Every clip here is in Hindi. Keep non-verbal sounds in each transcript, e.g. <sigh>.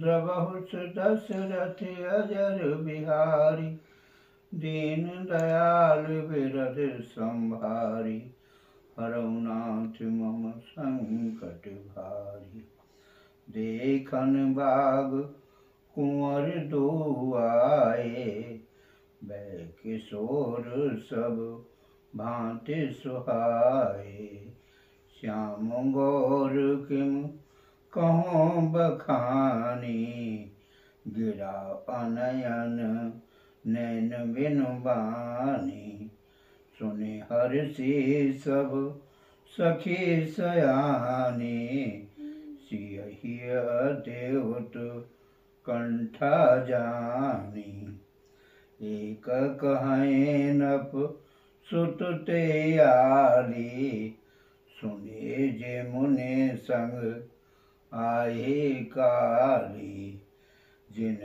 द्रवहु दशरथ अजर बिहारी दीन दयाल विरद संभारी हरुनाथ मम संकट भारी देखन बाग कुंवर दो आए किशोर सब भांति सुहाए श्याम गौर किम कहो बखानी गिरा अनयन नैन बिनु बानी सुने हर से सब सखी सयानी सियहिय देवत कंठा जानी एक कहे नप सुत ते आली सुने जे मुने संग आए काली जिन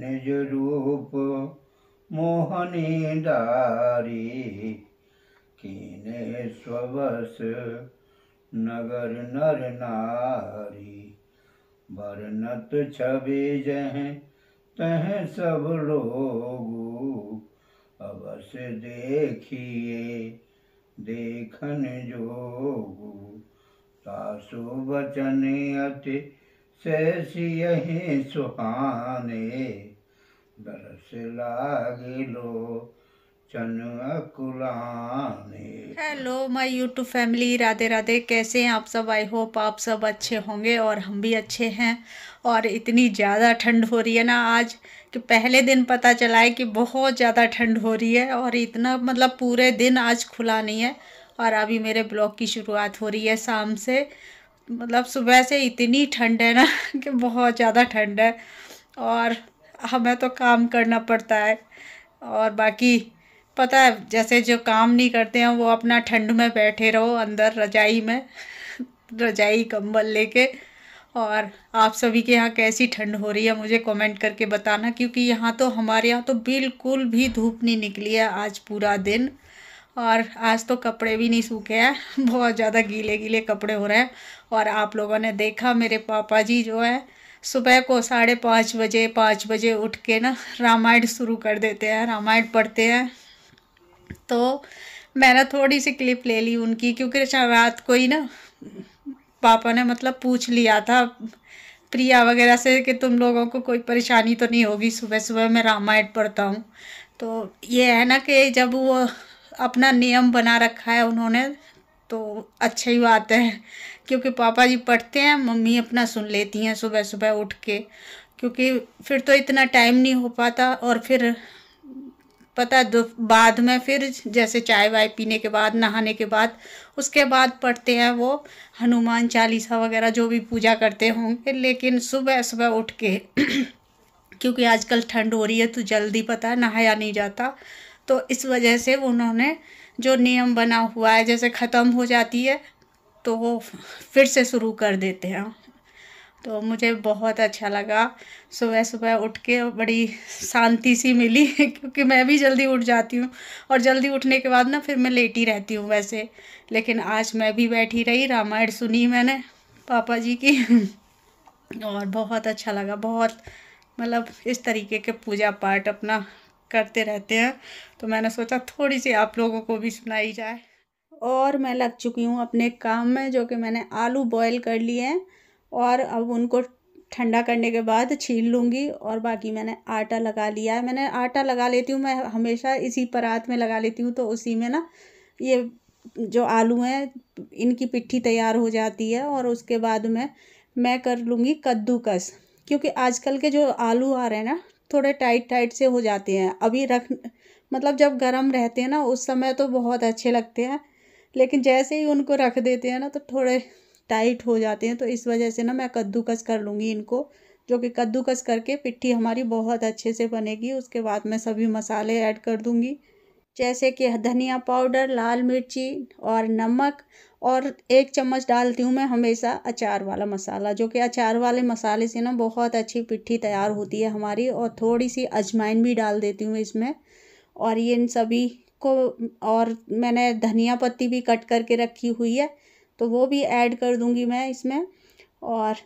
निज रूप मोहनी दारी कीने स्वस नगर नर नारी बरनत छबे जह तह सब लोग अवश्य देखिए देखन जोगू सासु वचन अति सहसियही सुहाने दरस लागिलो hello my YouTube family Radhe Radhe कैसे हैं आप सब आई होप आप सब अच्छे होंगे और हम भी अच्छे हैं और इतनी ज़्यादा ठंड हो रही है ना आज कि पहले दिन पता चला है कि बहुत ज़्यादा ठंड हो रही है और इतना मतलब पूरे दिन आज खुला नहीं है और अभी मेरे ब्लॉग की शुरुआत हो रही है शाम से मतलब सुबह से इतनी ठंड है ना <laughs> कि बहुत ज़्यादा ठंड है और हमें तो काम करना पड़ता है और बाकी पता है जैसे जो काम नहीं करते हैं वो अपना ठंड में बैठे रहो अंदर रजाई में <laughs> रजाई कंबल लेके और आप सभी के यहाँ कैसी ठंड हो रही है मुझे कमेंट करके बताना क्योंकि यहाँ तो हमारे यहाँ तो बिल्कुल भी धूप नहीं निकली है आज पूरा दिन और आज तो कपड़े भी नहीं सूखे हैं <laughs> बहुत ज़्यादा गीले गीले कपड़े हो रहे हैं और आप लोगों ने देखा मेरे पापा जी जो है सुबह को साढ़े पाँच बजे पाँच बजे उठ के ना रामायण शुरू कर देते हैं रामायण पढ़ते हैं तो मैंने थोड़ी सी क्लिप ले ली उनकी क्योंकि अच्छा, रात को ही ना पापा ने मतलब पूछ लिया था प्रिया वगैरह से कि तुम लोगों को कोई परेशानी तो नहीं होगी सुबह सुबह मैं रामायण पढ़ता हूँ तो ये है ना कि जब वो अपना नियम बना रखा है उन्होंने तो अच्छा ही बात है क्योंकि पापा जी पढ़ते हैं मम्मी अपना सुन लेती हैं सुबह सुबह उठ के क्योंकि फिर तो इतना टाइम नहीं हो पाता और फिर पता है बाद में फिर जैसे चाय वाय पीने के बाद नहाने के बाद उसके बाद पढ़ते हैं वो हनुमान चालीसा वगैरह जो भी पूजा करते होंगे लेकिन सुबह सुबह उठ के <clears throat> क्योंकि आजकल ठंड हो रही है तो जल्दी पता है नहाया नहीं जाता तो इस वजह से उन्होंने जो नियम बना हुआ है जैसे ख़त्म हो जाती है तो वो फिर से शुरू कर देते हैं तो मुझे बहुत अच्छा लगा सुबह सुबह उठ के बड़ी शांति सी मिली <laughs> क्योंकि मैं भी जल्दी उठ जाती हूँ और जल्दी उठने के बाद ना फिर मैं लेट ही रहती हूँ वैसे लेकिन आज मैं भी बैठी रही रामायण सुनी मैंने पापा जी की <laughs> और बहुत अच्छा लगा बहुत मतलब इस तरीके के पूजा पाठ अपना करते रहते हैं तो मैंने सोचा थोड़ी सी आप लोगों को भी सुनाई जाए और मैं लग चुकी हूँ अपने काम में जो कि मैंने आलू बॉयल कर लिए हैं और अब उनको ठंडा करने के बाद छील लूँगी और बाकी मैंने आटा लगा लिया है मैंने आटा लगा लेती हूँ मैं हमेशा इसी परात में लगा लेती हूँ तो उसी में ना ये जो आलू हैं इनकी पिट्ठी तैयार हो जाती है और उसके बाद में मैं कर लूँगी कद्दूकस क्योंकि आजकल के जो आलू आ रहे हैं ना थोड़े टाइट टाइट से हो जाते हैं अभी रख मतलब जब गर्म रहते हैं ना उस समय तो बहुत अच्छे लगते हैं लेकिन जैसे ही उनको रख देते हैं ना तो थोड़े टाइट हो जाते हैं तो इस वजह से ना मैं कद्दूकस कर लूँगी इनको जो कि कद्दूकस करके पिट्ठी हमारी बहुत अच्छे से बनेगी उसके बाद मैं सभी मसाले ऐड कर दूँगी जैसे कि धनिया पाउडर लाल मिर्ची और नमक और एक चम्मच डालती हूँ मैं हमेशा अचार वाला मसाला जो कि अचार वाले मसाले से ना बहुत अच्छी पिट्ठी तैयार होती है हमारी और थोड़ी सी अजमाइन भी डाल देती हूँ इसमें और ये इन सभी को और मैंने धनिया पत्ती भी कट करके रखी हुई है तो वो भी ऐड कर दूँगी मैं इसमें और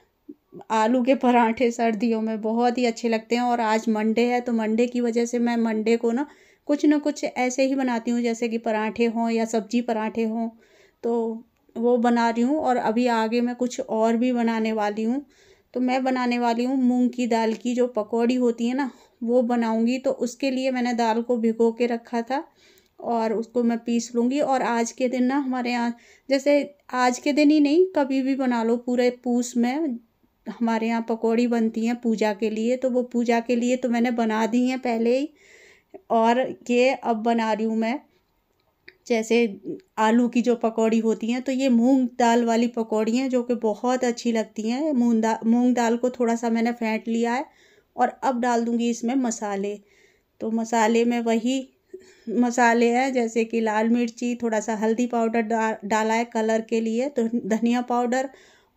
आलू के पराठे सर्दियों में बहुत ही अच्छे लगते हैं और आज मंडे है तो मंडे की वजह से मैं मंडे को ना कुछ ना कुछ ऐसे ही बनाती हूँ जैसे कि पराठे हों या सब्जी पराठे हों तो वो बना रही हूँ और अभी आगे मैं कुछ और भी बनाने वाली हूँ तो मैं बनाने वाली हूँ मूंग की दाल की जो पकौड़ी होती है ना वो बनाऊँगी तो उसके लिए मैंने दाल को भिगो के रखा था और उसको मैं पीस लूँगी और आज के दिन ना हमारे यहाँ जैसे आज के दिन ही नहीं कभी भी बना लो पूरे पूस में हमारे यहाँ पकौड़ी बनती हैं पूजा के लिए तो वो पूजा के लिए तो मैंने बना दी हैं पहले ही और ये अब बना रही हूँ मैं जैसे आलू की जो पकौड़ी होती हैं तो ये मूंग दाल वाली पकौड़ी हैं जो कि बहुत अच्छी लगती हैं मूंग दाल मूँग दाल को थोड़ा सा मैंने फेंट लिया है और अब डाल दूँगी इसमें मसाले तो मसाले में वही मसाले हैं जैसे कि लाल मिर्ची थोड़ा सा हल्दी पाउडर डा, डाला है कलर के लिए तो धनिया पाउडर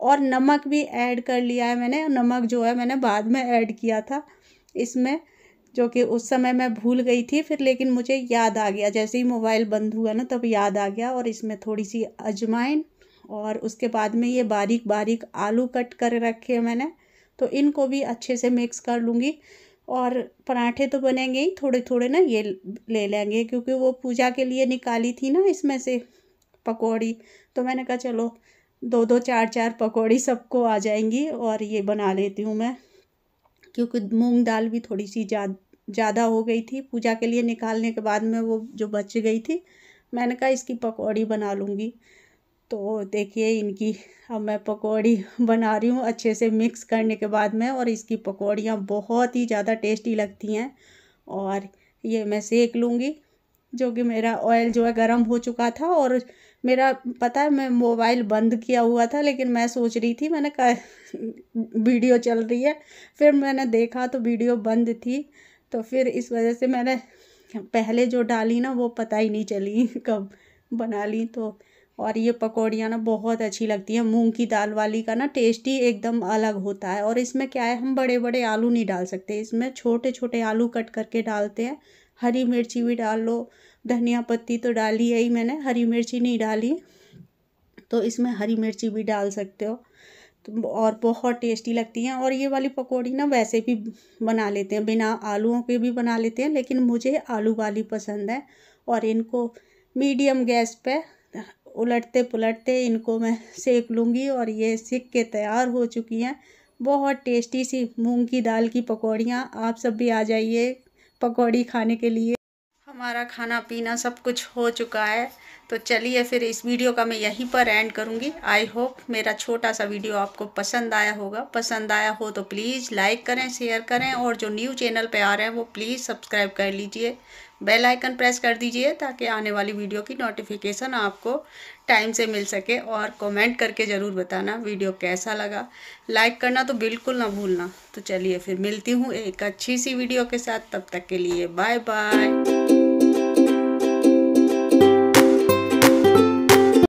और नमक भी ऐड कर लिया है मैंने नमक जो है मैंने बाद में ऐड किया था इसमें जो कि उस समय मैं भूल गई थी फिर लेकिन मुझे याद आ गया जैसे ही मोबाइल बंद हुआ ना तब याद आ गया और इसमें थोड़ी सी अजवाइन और उसके बाद में ये बारीक बारीक आलू कट कर रखे हैं मैंने तो इनको भी अच्छे से मिक्स कर लूँगी और पराठे तो बनेंगे ही थोड़े थोड़े ना ये ले लेंगे क्योंकि वो पूजा के लिए निकाली थी ना इसमें से पकौड़ी तो मैंने कहा चलो दो दो चार चार पकौड़ी सबको आ जाएंगी और ये बना लेती हूँ मैं क्योंकि मूंग दाल भी थोड़ी सी ज़्यादा हो गई थी पूजा के लिए निकालने के बाद में वो जो बच गई थी मैंने कहा इसकी पकौड़ी बना लूँगी तो देखिए इनकी अब मैं पकौड़ी <laughs> बना रही हूँ अच्छे से मिक्स करने के बाद में और इसकी पकौड़ियाँ बहुत ही ज़्यादा टेस्टी लगती हैं और ये मैं सेक लूँगी जो कि मेरा ऑयल जो है गर्म हो चुका था और मेरा पता है मैं मोबाइल बंद किया हुआ था लेकिन मैं सोच रही थी मैंने कहा वीडियो चल रही है फिर मैंने देखा तो वीडियो बंद थी तो फिर इस वजह से मैंने पहले जो डाली ना वो पता ही नहीं चली <laughs> कब बना ली तो और ये पकौड़ियाँ ना बहुत अच्छी लगती हैं मूंग की दाल वाली का ना टेस्ट ही एकदम अलग होता है और इसमें क्या है हम बड़े बड़े आलू नहीं डाल सकते इसमें छोटे छोटे आलू कट करके डालते हैं हरी मिर्ची भी डाल लो धनिया पत्ती तो डाली है ही मैंने हरी मिर्ची नहीं डाली तो इसमें हरी मिर्ची भी डाल सकते हो तो और बहुत टेस्टी लगती हैं और ये वाली पकौड़ी ना वैसे भी बना लेते हैं बिना आलूओं के भी बना लेते हैं लेकिन मुझे आलू वाली पसंद है और इनको मीडियम गैस पे उलटते पुलटते इनको मैं सेक लूँगी और ये सीख के तैयार हो चुकी हैं बहुत टेस्टी सी मूंग की दाल की पकौड़ियाँ आप सब भी आ जाइए पकौड़ी खाने के लिए हमारा खाना पीना सब कुछ हो चुका है तो चलिए फिर इस वीडियो का मैं यहीं पर एंड करूँगी आई होप मेरा छोटा सा वीडियो आपको पसंद आया होगा पसंद आया हो तो प्लीज़ लाइक करें शेयर करें और जो न्यू चैनल पे आ रहे हैं वो प्लीज़ सब्सक्राइब कर लीजिए बेल आइकन प्रेस कर दीजिए ताकि आने वाली वीडियो की नोटिफिकेशन आपको टाइम से मिल सके और कमेंट करके ज़रूर बताना वीडियो कैसा लगा लाइक करना तो बिल्कुल ना भूलना तो चलिए फिर मिलती हूँ एक अच्छी सी वीडियो के साथ तब तक के लिए बाय बाय